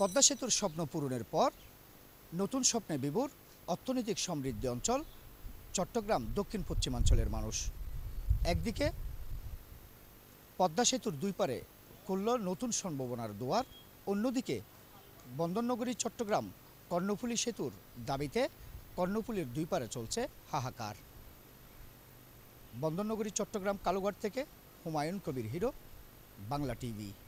পদ্মা সেতুর স্বপ্ন পূরণের পর নতুন স্বপ্নে বিভোর অর্থনৈতিক সমৃদ্ধি অঞ্চল চট্টগ্রাম দক্ষিণ পশ্চিমাঞ্চলের মানুষ একদিকে পদ্মা সেতুর দুই পারে খুলল নতুন সম্ভাবনার দুয়ার অন্যদিকে বন্দরনগরী চট্টগ্রাম কর্ণফুলী সেতুর দাবিতে কর্ণফুলীর দুই পারে চলছে হাহাকার বন্দরনগরী চট্টগ্রাম কালুঘাট থেকে হুমায়ুন কবির হিরো বাংলা টিভি